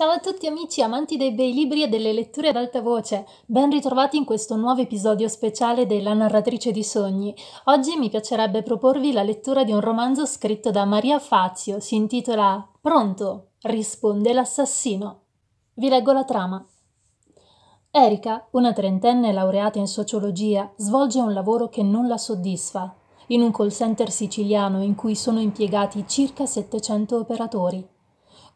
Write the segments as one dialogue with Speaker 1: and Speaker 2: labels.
Speaker 1: Ciao a tutti amici amanti dei bei libri e delle letture ad alta voce, ben ritrovati in questo nuovo episodio speciale della narratrice di sogni. Oggi mi piacerebbe proporvi la lettura di un romanzo scritto da Maria Fazio, si intitola Pronto, risponde l'assassino. Vi leggo la trama. Erika, una trentenne laureata in sociologia, svolge un lavoro che non la soddisfa, in un call center siciliano in cui sono impiegati circa 700 operatori.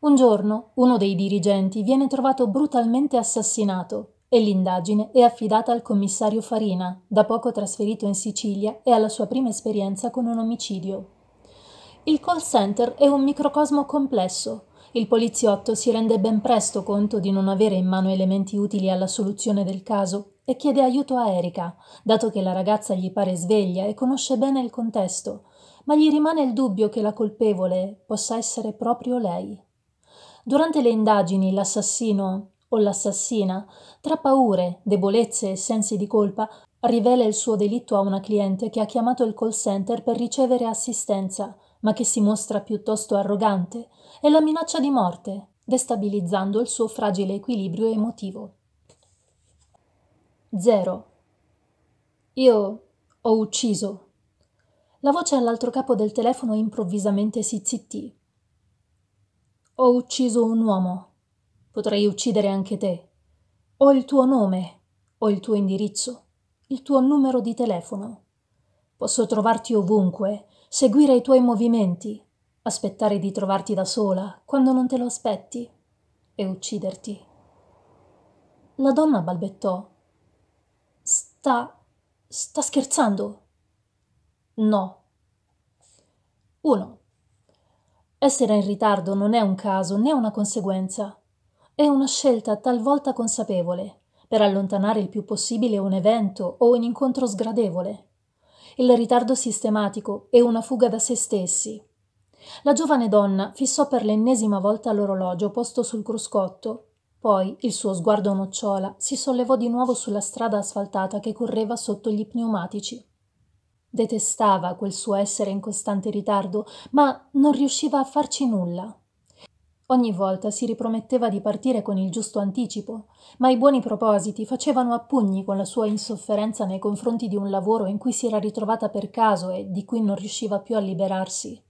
Speaker 1: Un giorno uno dei dirigenti viene trovato brutalmente assassinato e l'indagine è affidata al commissario Farina, da poco trasferito in Sicilia e alla sua prima esperienza con un omicidio. Il call center è un microcosmo complesso. Il poliziotto si rende ben presto conto di non avere in mano elementi utili alla soluzione del caso e chiede aiuto a Erika, dato che la ragazza gli pare sveglia e conosce bene il contesto, ma gli rimane il dubbio che la colpevole possa essere proprio lei. Durante le indagini l'assassino o l'assassina, tra paure, debolezze e sensi di colpa, rivela il suo delitto a una cliente che ha chiamato il call center per ricevere assistenza, ma che si mostra piuttosto arrogante, e la minaccia di morte, destabilizzando il suo fragile equilibrio emotivo. 0. Io ho ucciso. La voce all'altro capo del telefono improvvisamente si zittì. Ho ucciso un uomo. Potrei uccidere anche te. Ho il tuo nome, ho il tuo indirizzo, il tuo numero di telefono. Posso trovarti ovunque, seguire i tuoi movimenti, aspettare di trovarti da sola quando non te lo aspetti e ucciderti. La donna balbettò. Sta. sta scherzando? No. 1. Essere in ritardo non è un caso né una conseguenza. È una scelta talvolta consapevole, per allontanare il più possibile un evento o un incontro sgradevole. Il ritardo sistematico è una fuga da se stessi. La giovane donna fissò per l'ennesima volta l'orologio posto sul cruscotto, poi il suo sguardo nocciola si sollevò di nuovo sulla strada asfaltata che correva sotto gli pneumatici. Detestava quel suo essere in costante ritardo, ma non riusciva a farci nulla. Ogni volta si riprometteva di partire con il giusto anticipo, ma i buoni propositi facevano a pugni con la sua insofferenza nei confronti di un lavoro in cui si era ritrovata per caso e di cui non riusciva più a liberarsi.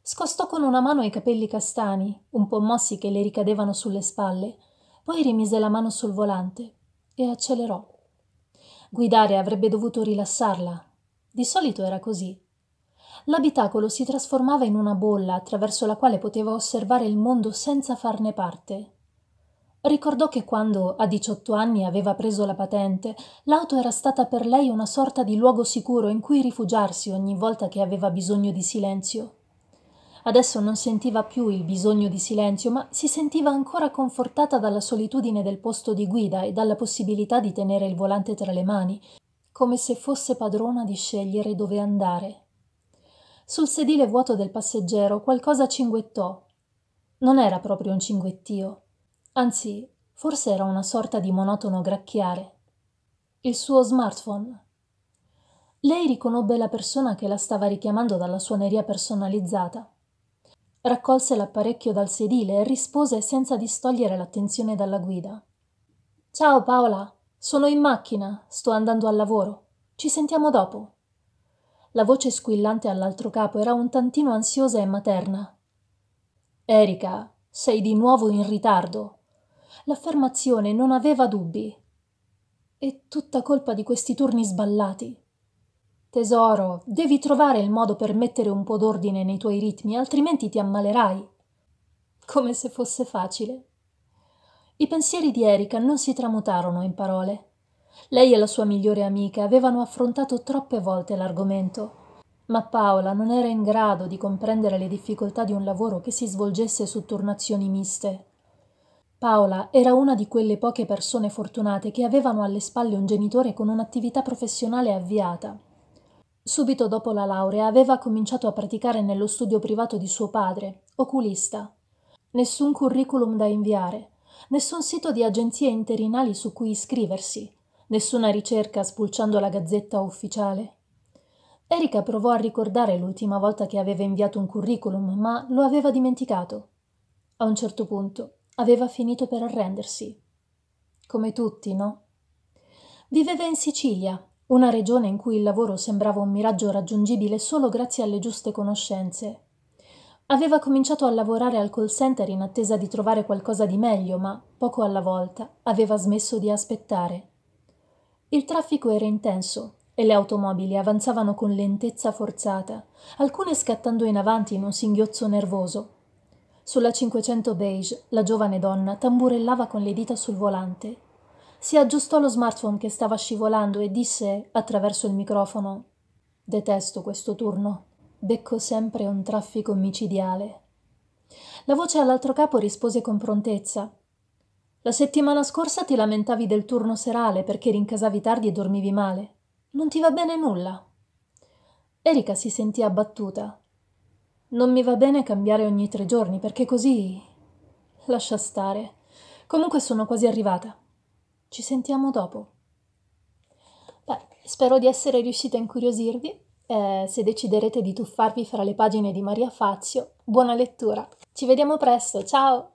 Speaker 1: Scostò con una mano i capelli castani, un po' mossi che le ricadevano sulle spalle, poi rimise la mano sul volante e accelerò. Guidare avrebbe dovuto rilassarla, di solito era così. L'abitacolo si trasformava in una bolla attraverso la quale poteva osservare il mondo senza farne parte. Ricordò che quando, a 18 anni, aveva preso la patente, l'auto era stata per lei una sorta di luogo sicuro in cui rifugiarsi ogni volta che aveva bisogno di silenzio. Adesso non sentiva più il bisogno di silenzio, ma si sentiva ancora confortata dalla solitudine del posto di guida e dalla possibilità di tenere il volante tra le mani, come se fosse padrona di scegliere dove andare. Sul sedile vuoto del passeggero qualcosa cinguettò. Non era proprio un cinguettio, anzi, forse era una sorta di monotono gracchiare. Il suo smartphone. Lei riconobbe la persona che la stava richiamando dalla suoneria personalizzata. Raccolse l'apparecchio dal sedile e rispose senza distogliere l'attenzione dalla guida. Ciao Paola, sono in macchina, sto andando al lavoro. Ci sentiamo dopo. La voce squillante all'altro capo era un tantino ansiosa e materna. Erika, sei di nuovo in ritardo. L'affermazione non aveva dubbi. È tutta colpa di questi turni sballati. Tesoro, devi trovare il modo per mettere un po' d'ordine nei tuoi ritmi, altrimenti ti ammalerai. Come se fosse facile. I pensieri di Erika non si tramutarono in parole. Lei e la sua migliore amica avevano affrontato troppe volte l'argomento, ma Paola non era in grado di comprendere le difficoltà di un lavoro che si svolgesse su turnazioni miste. Paola era una di quelle poche persone fortunate che avevano alle spalle un genitore con un'attività professionale avviata. Subito dopo la laurea aveva cominciato a praticare nello studio privato di suo padre, oculista. Nessun curriculum da inviare, nessun sito di agenzie interinali su cui iscriversi, nessuna ricerca spulciando la gazzetta ufficiale. Erika provò a ricordare l'ultima volta che aveva inviato un curriculum, ma lo aveva dimenticato. A un certo punto aveva finito per arrendersi. Come tutti, no? Viveva in Sicilia, una regione in cui il lavoro sembrava un miraggio raggiungibile solo grazie alle giuste conoscenze. Aveva cominciato a lavorare al call center in attesa di trovare qualcosa di meglio, ma poco alla volta aveva smesso di aspettare. Il traffico era intenso e le automobili avanzavano con lentezza forzata, alcune scattando in avanti in un singhiozzo nervoso. Sulla 500 beige la giovane donna tamburellava con le dita sul volante. Si aggiustò lo smartphone che stava scivolando e disse attraverso il microfono Detesto questo turno beccò sempre un traffico micidiale. La voce all'altro capo rispose con prontezza. La settimana scorsa ti lamentavi del turno serale perché rincasavi tardi e dormivi male. Non ti va bene nulla. Erika si sentì abbattuta. Non mi va bene cambiare ogni tre giorni perché così. Lascia stare. Comunque sono quasi arrivata. Ci sentiamo dopo. Beh, spero di essere riuscita a incuriosirvi eh, se deciderete di tuffarvi fra le pagine di Maria Fazio, buona lettura! Ci vediamo presto, ciao!